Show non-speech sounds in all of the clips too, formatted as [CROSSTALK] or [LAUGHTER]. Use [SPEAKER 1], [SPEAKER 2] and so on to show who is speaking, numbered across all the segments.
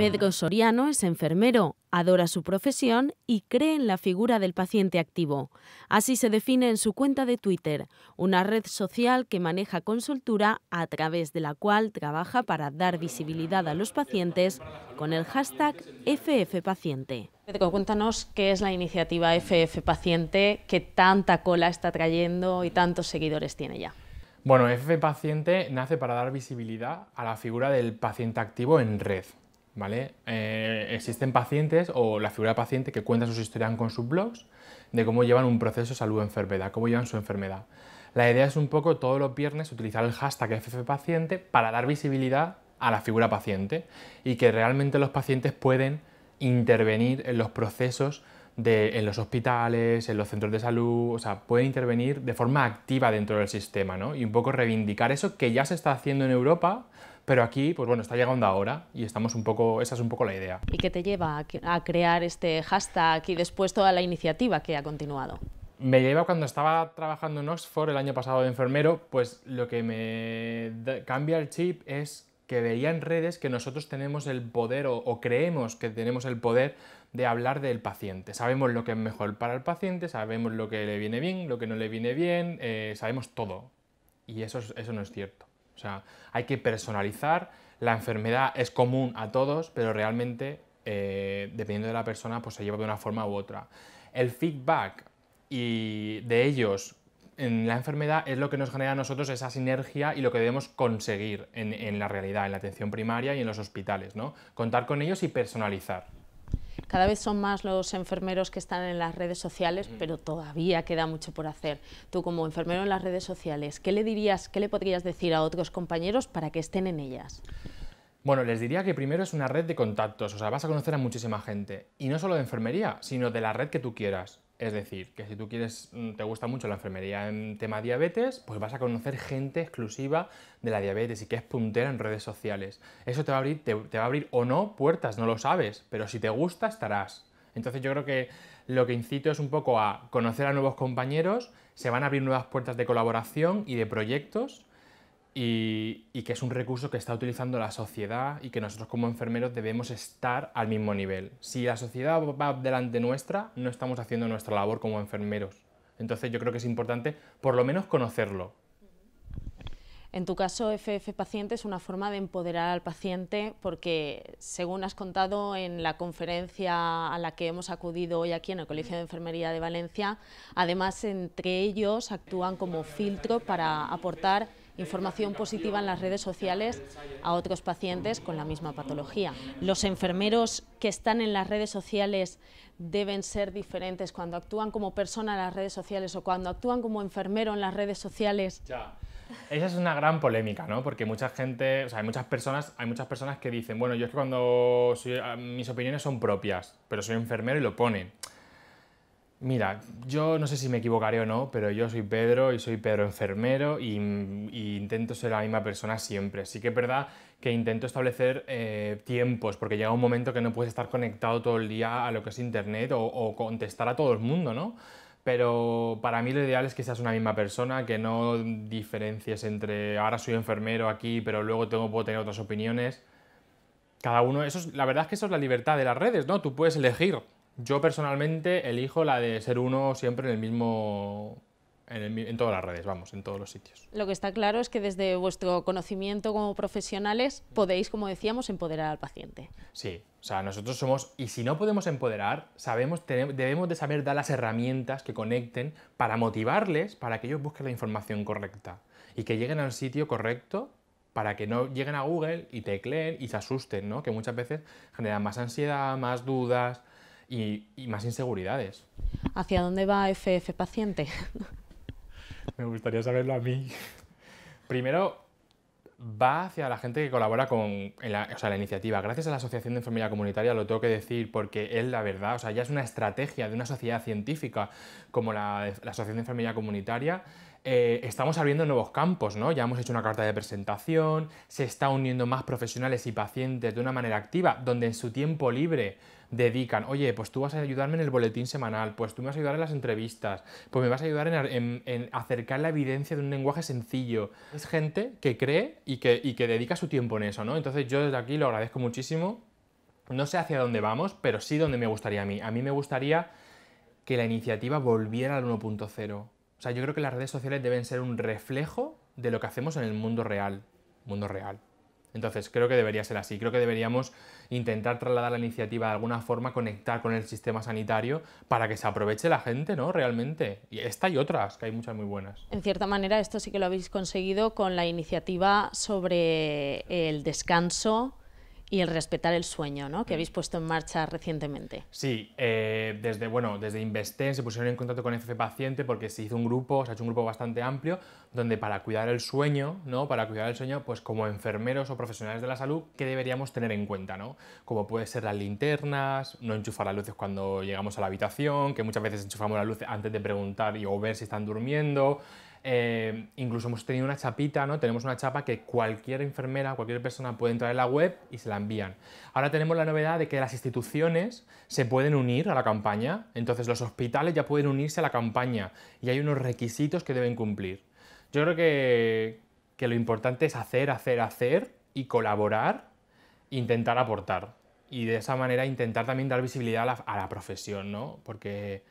[SPEAKER 1] Pedro Soriano es enfermero, adora su profesión y cree en la figura del paciente activo. Así se define en su cuenta de Twitter, una red social que maneja Consultura a través de la cual trabaja para dar visibilidad a los pacientes con el hashtag FFPaciente. Pedro, cuéntanos qué es la iniciativa FFPaciente, que tanta cola está trayendo y tantos seguidores tiene ya.
[SPEAKER 2] Bueno, FFPaciente nace para dar visibilidad a la figura del paciente activo en red. Eh, existen pacientes o la figura de paciente que cuenta sus historias con sus blogs de cómo llevan un proceso salud-enfermedad, cómo llevan su enfermedad. La idea es un poco todos los viernes utilizar el hashtag FFPaciente para dar visibilidad a la figura paciente y que realmente los pacientes pueden intervenir en los procesos en los hospitales, en los centros de salud, o sea, pueden intervenir de forma activa dentro del sistema, ¿no? Y un poco reivindicar eso que ya se está haciendo en Europa, pero aquí, pues bueno, está llegando ahora y estamos un poco, esa es un poco la idea.
[SPEAKER 1] ¿Y qué te lleva a crear este hashtag y después toda la iniciativa que ha continuado?
[SPEAKER 2] me lleva cuando estaba trabajando en Oxford el año pasado de enfermero, pues lo que me cambia el chip es que veía en redes que nosotros tenemos el poder o, creemos que tenemos el poder de hablar del paciente. Sabemos lo que es mejor para el paciente, sabemos lo que le viene bien, lo que no le viene bien, eh, sabemos todo. Y eso, eso no es cierto hay que personalizar, la enfermedad es común a todos, pero realmente, eh, dependiendo de la persona, pues se lleva de una forma u otra. El feedback de ellos en la enfermedad es lo que nos genera a nosotros esa sinergia y lo que debemos conseguir en, en la realidad, en la atención primaria y en los hospitales, ¿no? Contar con ellos y personalizar.
[SPEAKER 1] Cada vez son más los enfermeros que están en las redes sociales, mm. pero todavía queda mucho por hacer. Tú como enfermero en las redes sociales, ¿qué le dirías, qué le podrías decir a otros compañeros para que estén en ellas?
[SPEAKER 2] Bueno, les diría que primero es una red de contactos, o sea, vas a conocer a muchísima gente, y no solo de enfermería, sino de la red que tú quieras. Es decir, que si tú quieres, mm, te gusta mucho la enfermería en tema diabetes, pues vas a conocer gente exclusiva de la diabetes y que es puntera en redes sociales. Eso te va a abrir, te, va a abrir o no puertas, no lo sabes, pero si te gusta estarás. Entonces yo creo que lo que incito es un poco a conocer a nuevos compañeros, se van a abrir nuevas puertas de colaboración y de proyectos y, que es un recurso que está utilizando la sociedad y que nosotros como enfermeros debemos estar al mismo nivel. Si la sociedad va delante nuestra, no estamos haciendo nuestra labor como enfermeros. Entonces yo creo que es importante por lo menos conocerlo.
[SPEAKER 1] En tu caso, FF Paciente es una forma de empoderar al paciente porque, según has contado en la conferencia a la que hemos acudido hoy aquí en el Colegio de Enfermería de Valencia, además entre ellos actúan como filtro para aportar información positiva en las redes sociales a otros pacientes con la misma patología. Los enfermeros que están en las redes sociales deben ser diferentes cuando actúan como persona en las redes sociales o cuando actúan como enfermero en las redes sociales.
[SPEAKER 2] Esa es una gran polémica, ¿no? Porque mucha gente, o sea, hay muchas personas, hay muchas personas que dicen, bueno, yo es que cuando ah, mis opiniones son propias, pero soy enfermero y lo ponen. Mira, yo no sé si me equivocaré o no, pero yo soy Pedro y soy Pedro enfermero y, intento ser la misma persona siempre. Sí que es verdad que intento establecer eh, tiempos, porque llega un momento que no puedes estar conectado todo el día a lo que es Internet o, contestar a todo el mundo, ¿no? pero para mí lo ideal es que seas una misma persona, que no diferencies entre ahora soy enfermero aquí, pero luego tengo, puedo tener otras opiniones. Cada uno, eso la verdad es que eso es la libertad de las redes, ¿no? Tú puedes elegir yo personalmente elijo la de ser uno siempre en el mismo en, todas las redes, vamos, en todos los sitios.
[SPEAKER 1] Lo que está claro es que desde vuestro conocimiento como profesionales podéis, como decíamos, empoderar al paciente.
[SPEAKER 2] Sí, o sea, nosotros somos, y si no podemos empoderar, sabemos, debemos de saber dar las herramientas que conecten para motivarles para que ellos busquen la información correcta y que lleguen al sitio correcto para que no lleguen a Google y tecleen y se asusten, ¿no? Que muchas veces generan más ansiedad, más dudas, y, más inseguridades.
[SPEAKER 1] ¿Hacia dónde va FF paciente?
[SPEAKER 2] [LAUGHS] Me gustaría saberlo a mí. Primero, va hacia la gente que colabora con la, iniciativa. Gracias a la Asociación de Enfermería Comunitaria, lo tengo que decir, porque él, la verdad, o sea, ya es una estrategia de una sociedad científica como la Asociación de Enfermería Comunitaria eh, estamos abriendo nuevos campos, ¿no? Ya hemos hecho una carta de presentación, se está uniendo más profesionales y pacientes de una manera activa, donde en su tiempo libre dedican, oye, pues tú vas a ayudarme en el boletín semanal, pues tú me vas a ayudar en las entrevistas, pues me vas a ayudar en, acercar la evidencia de un lenguaje sencillo. Es gente que cree y que, dedica su tiempo en eso, ¿no? Entonces yo desde aquí lo agradezco muchísimo. No sé hacia dónde vamos, pero sí donde me gustaría a mí. A mí me gustaría que la iniciativa volviera al 1.0 o sea, yo creo que las redes sociales deben ser un reflejo de lo que hacemos en el mundo real. Mundo real. Entonces, creo que debería ser así. Creo que deberíamos intentar trasladar la iniciativa de alguna forma, conectar con el sistema sanitario para que se aproveche la gente, ¿no? Realmente. Y esta y otras, que hay muchas muy buenas.
[SPEAKER 1] En cierta manera, esto sí que lo habéis conseguido con la iniciativa sobre el descanso y el respetar el sueño, ¿no? Que mm. habéis puesto en marcha recientemente.
[SPEAKER 2] Sí, eh, desde bueno, desde Investen se pusieron en contacto con FFPaciente Paciente porque se hizo un grupo, se ha hecho un grupo bastante amplio donde para cuidar el sueño, ¿no? Para cuidar el sueño, pues como enfermeros o profesionales de la salud, ¿qué deberíamos tener en cuenta, ¿no? Como puede ser las linternas, no enchufar las luces cuando llegamos a la habitación, que muchas veces enchufamos las luces antes de preguntar y o ver si están durmiendo. Eh, incluso hemos tenido una chapita, ¿no? Tenemos una chapa que cualquier enfermera, cualquier persona puede entrar en la web y se la envían. Ahora tenemos la novedad de que las instituciones se pueden unir a la campaña, entonces los hospitales ya pueden unirse a la campaña y hay unos requisitos que deben cumplir. Yo creo que, lo importante es hacer, hacer, hacer y colaborar, intentar aportar. Y de esa manera intentar también dar visibilidad a la, profesión, ¿no? Porque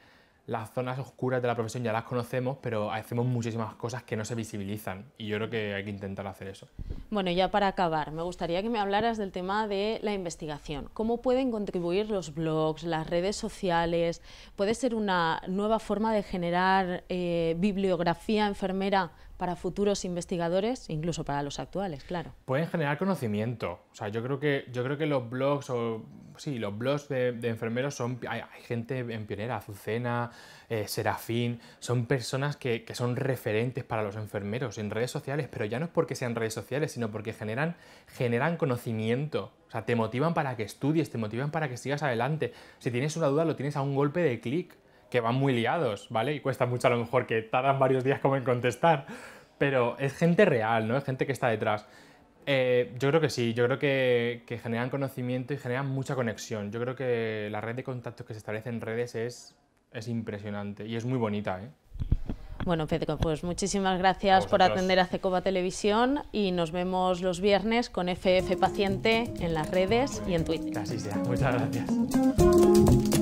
[SPEAKER 2] las zonas oscuras de la profesión ya las conocemos, pero hacemos muchísimas cosas que no se visibilizan y yo creo que hay que intentar hacer eso.
[SPEAKER 1] Bueno, ya para acabar, me gustaría que me hablaras del tema de la investigación. ¿Cómo pueden contribuir los blogs, las redes sociales? ¿Puede ser una nueva forma de generar eh, bibliografía enfermera para futuros investigadores, incluso para los actuales, claro.
[SPEAKER 2] Pueden generar conocimiento. O sea, yo creo que, yo creo que los blogs o sí, los blogs de, enfermeros son hay, gente en pionera, Azucena, eh, Serafín, son personas que, son referentes para los enfermeros en redes sociales, pero ya no es porque sean redes sociales, sino porque generan, generan conocimiento. O sea, te motivan para que estudies, te motivan para que sigas adelante. Si tienes una duda, lo tienes a un golpe de clic que van muy liados, ¿vale? Y cuesta mucho a lo mejor que tardan varios días como en contestar, pero es gente real, ¿no? Es gente que está detrás. Eh, yo creo que sí, yo creo que, generan conocimiento y generan mucha conexión. Yo creo que la red de contactos que se establece en redes es, es impresionante y es muy bonita, ¿eh?
[SPEAKER 1] Bueno, Federico, pues muchísimas gracias por atender a Cecoba Televisión y nos vemos los viernes con FF Paciente en las redes y en Twitter. Así sea, muchas gracias.